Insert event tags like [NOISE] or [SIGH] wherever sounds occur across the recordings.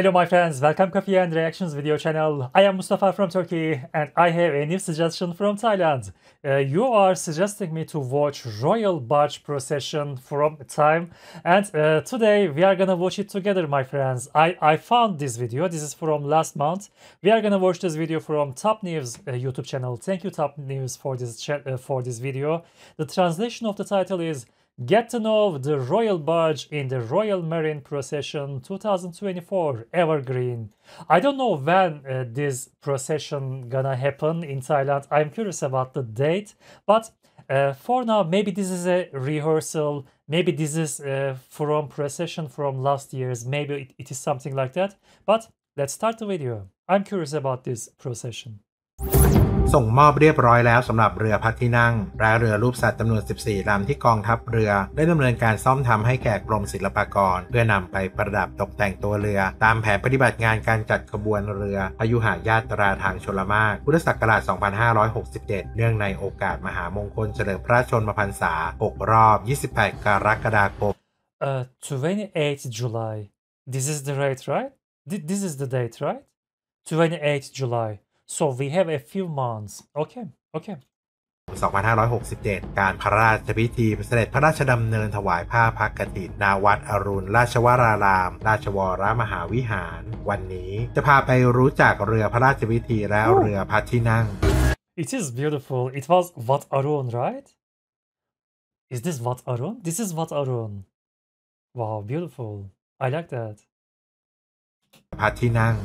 Hello my friends, welcome Coffee and Reactions video channel. I am Mustafa from Turkey and I have a new suggestion from Thailand. Uh, you are suggesting me to watch Royal Barge Procession from Time and uh, today we are gonna watch it together my friends. I, I found this video, this is from last month. We are gonna watch this video from Top News uh, YouTube channel. Thank you Top News for this, uh, for this video. The translation of the title is know the Royal Barge in the Royal Marine Procession 2024 Evergreen. I don't know when uh, this procession gonna happen in Thailand. I'm curious about the date, but uh, for now, maybe this is a rehearsal. Maybe this is uh, from procession from last year's. Maybe it, it is something like that. But let's start the video. I'm curious about this procession. ส่งมอบเรียบร้อยแล้วสำหรับเรือพัดที่นั่ง และเรือรูปสัตว์จำนวน 14ลำที่กองทัพเรือ ได้ดำเนินการซ่อมทำให้แก่กรมศิลปากร เพื่อนำไปประดับตกแต่งตัวเรือ ตามแผนปฏิบัติงานการจัดขบวนเรือพยุหายาตราทางชลมารพุทธศักราช 2567เนื่องในโอกาสมหามงคลเฉลิมพระชนมพรรษา 6 รอบ 28 กรกฎาคม Uh, 28 July. This is the date, right? This is the date, right? 28 July. so we have a few months okay okay 2567 การพระราชพิธีเสด็จพระราชดำเนินถวายผ้าพักกตินาวัดอรุณราชวราราม ราชวรมหาวิหาร วันนี้จะพาไปรู้จักเรือพระราชพิธีและเรือพระที่นั่ง It is beautiful. It was Wat Arun, right? Is this Wat Arun? This is Wat Arun. Wow, beautiful. I like that. พระที่นั่ง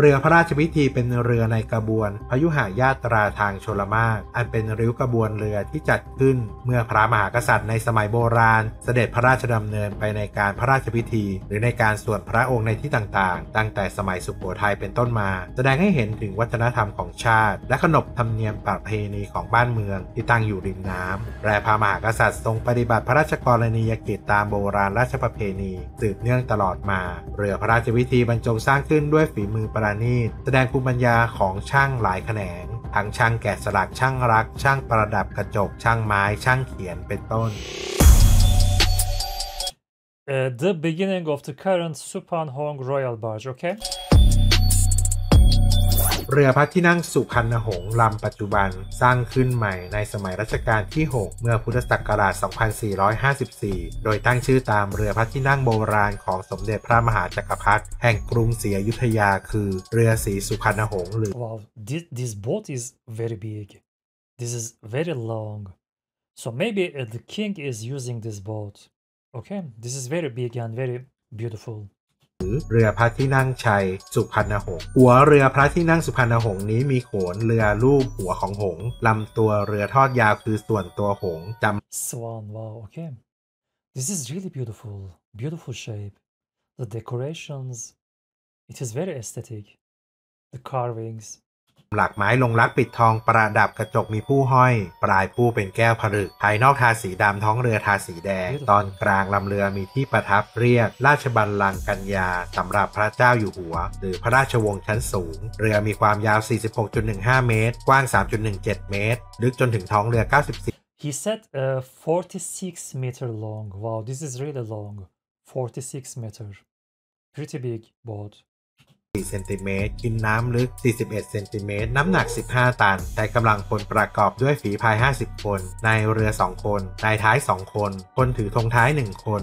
เรือพระราชพิธีเป็นเรือในกระบวนพยุหายาตราทางชลมารอันเป็นริ้วกระบวนเรือที่จัดขึ้นเมื่อพระมหากษัตริย์ในสมัยโบราณเสด็จพระราชดำเนินไปในการพระราชพิธีหรือในการส่วนพระองค์ในที่ต่างๆ ตั้งแต่สมัยสุขโขทัยเป็นต้นมา แสดงให้เห็นถึงวัฒนธรรมของชาติและขนบธรรมเนียมประเพณีของบ้านเมืองที่ตั้งอยู่ริมน้ำและพระมหากษัตริย์ทรงปฏิบัติพระราชกรณียกิจตามโบราณราชประเพณีสืบเนื่องตลอดมา เรือพระราชพิธีบรรจงสร้างขึ้นด้วยฝีมือประราณีตแสดงภูมิปัญญาของช่างหลายแขนง ทั้งช่างแกะสลัก ช่างรัก ช่างประดับกระจก ช่างไม้ ช่างเขียน เป็นต้น Uh, the beginning of the current Supanhong Royal Barge, okay? เรือพระที่นั่งสุพรรณหงษ์ลำปัจจุบันสร้างขึ้นใหม่ในสมัยรัชกาลที่ 6 เมื่อพุทธศักราช 2454 โดยตั้งชื่อตามเรือพระที่นั่งโบราณของสมเด็จพระมหาจักรพรรดิแห่งกรุงศรีอยุธยาคือ เรือสีสุพรรณหงษ์หรือ Wow this this boat is very big this is very long so maybe the king is using this boat okay this is very big and very beautiful ือเรือพระที่นั่งชัยสุพรรณหงส์หัวเรือพระที่นั่งสุพรรณหงส์นี้มีโขนเรือรูปหัวของหงส์ลำตัวเรือทอดยาวคือส่วนตัวหงส์จำ Swan wow okay this is really beautiful beautiful shape the decorations it is very aesthetic the carvings หลักไม้ลงรักปิดทองประดับกระจกมีผู้ห้อย ปลายผู้เป็นแก้วผลึกภายนอกทาสีดำท้องเรือทาสีแดง ตอนกลางลำเรือมีที่ประทับเรียกราชบัลลังก์กัญญาสำหรับพระเจ้าอยู่หัว หรือพระราชวงศ์ชั้นสูง เรือมีความยาว 46.15 เมตร กว้าง 3.17 เมตรลึกจนถึงท้องเรือ94 He said uh, 46 meter long. Wow, this is really long. 46 meter. Pretty big boat. 4เซนติเมตรกินน้ำลึก41เซนติเมตรน้ำหนัก 15 ตันใช้กำลังคนประกอบด้วยฝีพาย 50 คนนายเรือ 2 คนนายท้าย 2 คน คนถือธงท้าย1คน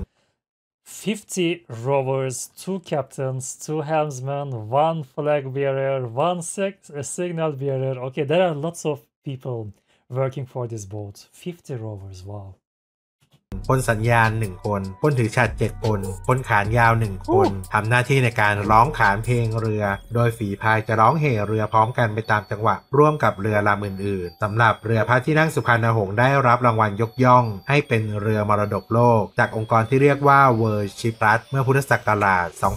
50 rowers, 2 captains, 2 helmsmen, 1 flag bearer, 1 signal bearer. Okay, there are lots of people working for this boat. 50 rowers, wow. คนสัญญาณ 1 คน คนถือฉัด7คน คนขานยาว 1 คนทำหน้าที่ในการร้องขานเพลงเรือ โดยฝีพายจะร้องเห่เรือพร้อมกันไปตามจังหวะ ร่วมกับเรือลำอื่น ๆสำหรับเรือพระที่นั่งสุพรรณหงษ์ได้รับรางวัลยกย่อง ให้เป็นเรือมรดกโลก จากองค์กรที่เรียกว่าเวอร์ชิปรัสเมื่อพุทธศักราช 2535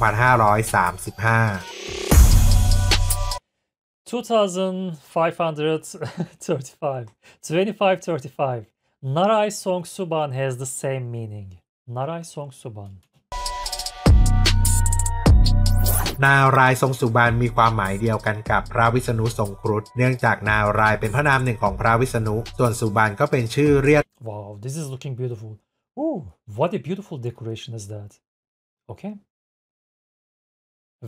2535 2535 Narai Song Suban has the same meaning. Narai Song Suban. นารายทรงสุบานมีความหมายเดียวกันกับพระวิษณุทรงครุฑเนื่องจากนารายเป็นพระนามหนึ่งของพระวิษณุส่วนสุบานก็เป็นชื่อเรียก Wow this is looking beautiful Ooh what a beautiful decoration is that Okay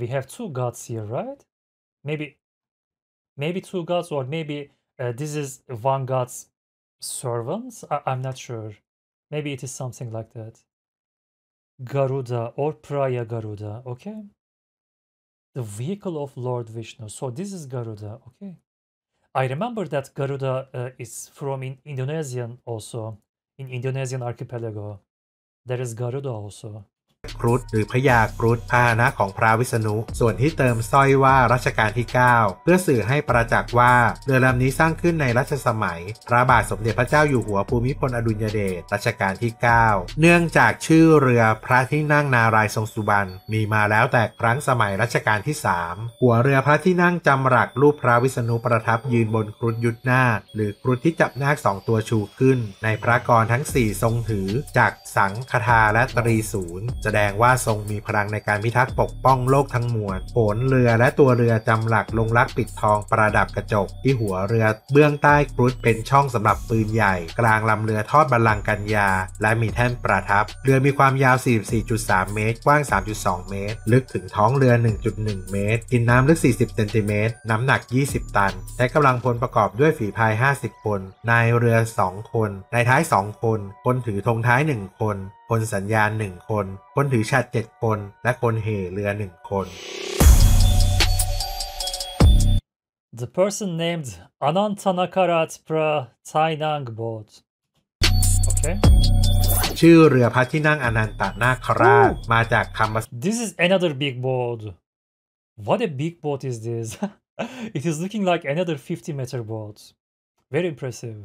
we have two gods here right maybe maybe two gods or maybe uh, this is one god's servants? I- I'm not sure. Maybe it is something like that. Garuda or Praya Garuda, okay? The vehicle of Lord Vishnu. So this is Garuda, okay? I remember that Garuda uh, is from in Indonesian also, in Indonesian archipelago. There is Garuda also. ครุฑหรือพญาครุฑพาหนะของพระวิษณุส่วนที่เติมสร้อยว่ารัชกาลที่ 9 เพื่อสื่อให้ประจักษ์ว่าเรือลำนี้สร้างขึ้นในรัชสมัยพระบาทสมเด็จพระเจ้า อยู่หัวภูมิพลอดุลยเดชรัชกาลที่ 9 เนื่องจากชื่อเรือพระที่นั่งนารายทรงสุบรรณมีมาแล้วแต่ครั้งสมัยรัชกาลที่3หัวเรือพระที่นั่งจำหลักรูปพระวิษณุประทับยืนบนครุฑยุทธนาหรือครุฑที่จับนาคสองตัวชูขึ้นในพระกรทั้ง 4 ทรงถือจากสังคทาและตรีศูนย์แสดงงว่าทรงมีพลังในการพิทักษ์ปกป้องโลกทั้งมวลโขนเรือและตัวเรือจำหลักลงรักปิดทองประดับกระจก ที่หัวเรือเบื้องใต้กรุดเป็นช่องสำหรับปืนใหญ่ กลางลำเรือทอดบัลลังก์กันยา และมีแท่นประทับ เรือมีความยาว 44.3 เมตร กว้าง 3.2 เมตร ลึกถึงท้องเรือ 1.1 เมตร กินน้ำลึก 40 เซนติเมตร น้ำหนัก 20 ตันใช้กำลังพลประกอบด้วยฝีพาย 50 คนนายเรือ 2 คนนายท้าย 2 คน คนถือธงท้าย 1 คนคนสัญญาณ1คน คนถือชจ็ด7คน และคนเหเรือ1คน The person named Ananta Nakarat Pra Tainang Boat. Okay. ชื่อเรือพระที่นั่งอนันตนาคราชมาจากคำว่า This is another big boat. What a big boat is this? it is looking like another 50 meter boat. Very impressive.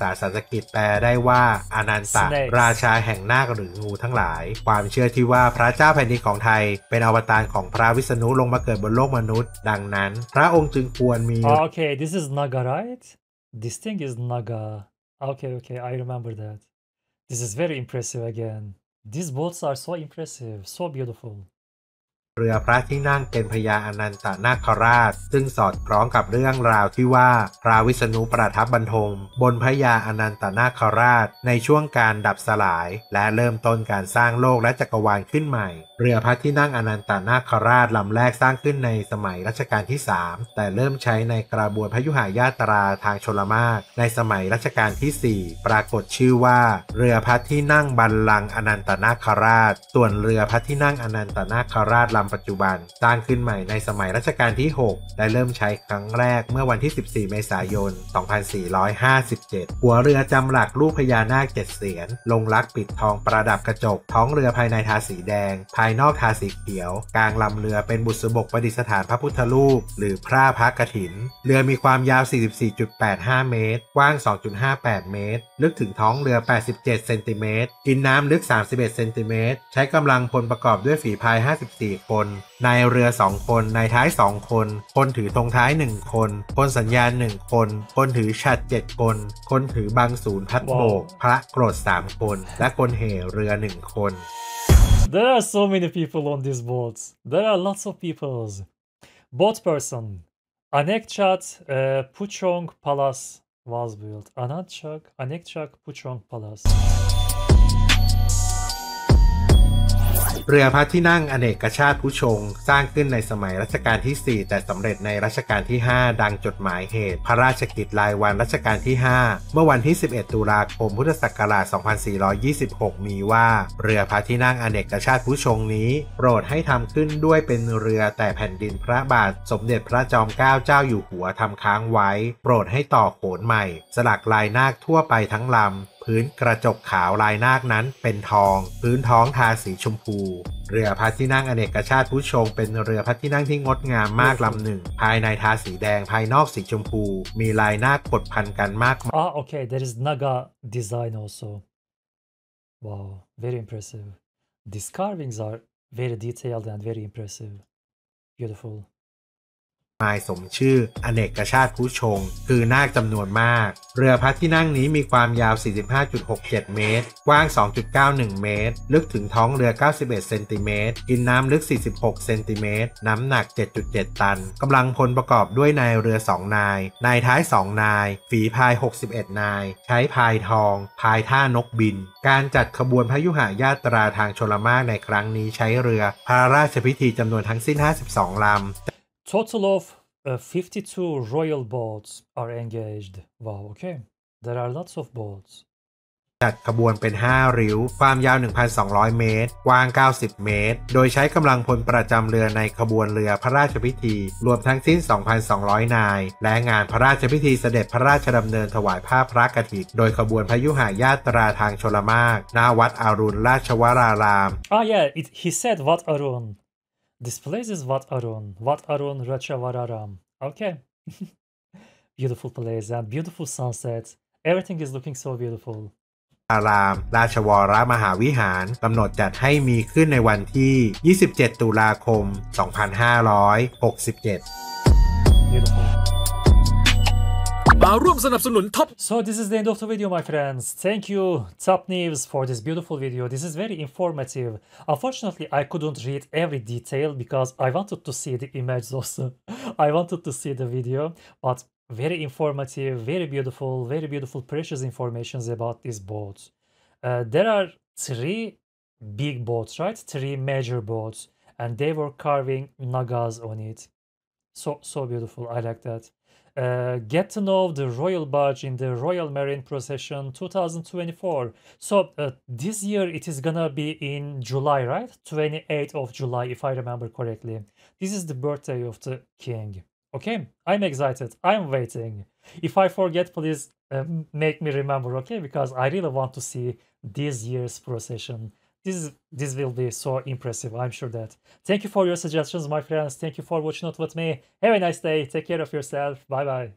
ษาสันสกฤตแปลได้ว่าอานันตะราชาแห่งนาคหรืองูทั้งหลาย ความเชื่อที่ว่าพระเจ้าแผ่นดินของไทยเป็นอวตารของพระวิษณุลงมาเกิดบนโลกมนุษย์ ดังนั้น พระองค์จึงควรมี Okay this is Naga right this thing is Naga Okay okay I remember that this is very impressive again these boats are so impressive so beautiful เรือพระที่นั่งเป็นพญาอนันตนาคราช ซึ่งสอดคล้องกับเรื่องราวที่ว่า พระวิษณุประทับบรรทมบนพญาอนันตนาคราช ในช่วงการดับสลาย และเริ่มต้นการสร้างโลกและจักรวาลขึ้นใหม่เรือพระที่นั่งอนันตานาคราชลำแรกสร้างขึ้นในสมัยรัชกาลที่ 3 แต่เริ่มใช้ในกระบวนพยุหายาตราทางชลมารในสมัยรัชกาลที่ 4 ปรากฏชื่อว่าเรือพระที่นั่งบัรลังอนันตนาคราชส่วนเรือพระที่นั่งอนันตนาคราชลำปัจจุบันสร้างขึ้นใหม่ในสมัยรัชกาลที่6และเริ่มใช้ครั้งแรกเมื่อวันที่ 14เมษายน2457หัวเรือจำหลักรูปพญานาคเจ็ดเสียน ลงลักปิดทองประดับกระจก ท้องเรือภายในทาสีแดงภายายนอกทาสีเขียว กลางลำเรือเป็นบุษบกประดิษฐานพระพุทธรูปหรือพระพักกถิน เรือมีความยาว 44.85 เมตร กว้าง 2.58 เมตร ลึกถึงท้องเรือ 87 เซนติเมตร กินน้ำลึก 31 เซนติเมตร ใช้กำลังพลประกอบด้วยฝีพาย 54 คนนายเรือ 2 คนนายท้าย 2 คน คนถือธงท้าย 1 คน คนสัญญาณ 1 คน คนถือฉัด 7 คน คนถือบางศูนย์พัดโบกพระโกรธ 3 คน และคนเหเรือ 1 คน there are so many people on these boards. There are lots of peoples. Bot person. Anekchat uh, Puchong Palace was built. Anakchak, Anekchat Puchong Palace. เรือพระที่นั่งอเนกชาติผู้ชงสร้างขึ้นในสมัยรัชกาลที่ 4 แต่สำเร็จในรัชกาลที่ 5 ดังจดหมายเหตุ พระราชกิจรายวันรัชกาลที่ 5 เมื่อวันที่ 11 ตุลาคม พุทธศักราช 2426 มีว่า เรือพระที่นั่งอเนกชาติผู้ชงนี้โปรดให้ทำขึ้นด้วยเป็นเรือแต่แผ่นดินพระบาท สมเด็จพระจอมเกล้า เจ้าอยู่หัวทำค้างไว้โปรดให้ต่อโขนใหม่ สลักลายนาคทั่วไปทั้งลำพื้นกระจกขาวลายนาคนั้นเป็นทอง พื้นท้องทาสีชมพู เรือพระที่นั่งอเนกชาติผู้ชงเป็นเรือพระที่นั่งที่งดงามมากลำหนึ่ง ภายในทาสีแดง ภายนอกสีชมพู มีลายนาคกดพันกันมากอ๋อโอเค there is Naga design also wow very impressive these carvings are very detailed and very impressive beautiful มายสมชื่อ อเนกชาติผู้ชง คือนาคจำนวนมาก เรือพระที่นั่งนี้มีความยาว 45.67 เมตร กว้าง 2.91 เมตร ลึกถึงท้องเรือ 91 เซนติเมตร กินน้ำลึก 46 เซนติเมตร น้ำหนัก 7.7 ตัน กำลังพลประกอบด้วยนายเรือ 2 นาย นายท้าย 2 นาย ฝีพาย 61 นาย ใช้พายทอง พายท่านกบิน การจัดขบวนพยุหายาตราทางชลมารในครั้งนี้ใช้เรือพระราชพิธีจำนวนทั้งสิ้น 52ลำ Total of uh, 52 royal boats are engaged. Wow, okay. There are lots of boats. จัดขบวนเป็น 5 ริ้ว ความยาว 1,200 เมตรกว้าง 90 เมตร โดยใช้กำลังพลประจำเรือในขบวนเรือพระราชพิธี รวมทั้งสิ้น 2,200 นาย และงานพระราชพิธีเสด็จพระราชดำเนินถวายผ้าพระกฐินโดยขบวนพยุหายาตราทางชลมากณวัดอรุณราชวรารามอ๋ yeah it, he said what Arun Displaces Wat Aron. Wat Aron Rachavaram. r a Okay. beautiful place and beautiful sunset. Everything is looking so beautiful. อารามราชวรมหาวิหารกำหนดจัดให้มีขึ้นในวันที่ 27 ตุลาคม 2567 Beautiful. so this is the end of the video my friends thank you top news for this beautiful video this is very informative unfortunately I couldn't read every detail because I wanted to see the images also [LAUGHS] I wanted to see the video but very informative very beautiful very beautiful precious informations about these boats uh, there are three big boats right three major boats and they were carving nagas on it so so beautiful i like that uh, get to know the royal barge in the Royal Marine Procession 2024. So uh, this year it is gonna be in July, right? 28th of July, if I remember correctly. This is the birthday of the king. Okay, I'm excited. I'm waiting. If I forget, please uh, make me remember, okay? Because I really want to see this year's procession this this will be so impressive i'm sure that thank you for your suggestions my friends thank you for watching out with me have a nice day take care of yourself bye bye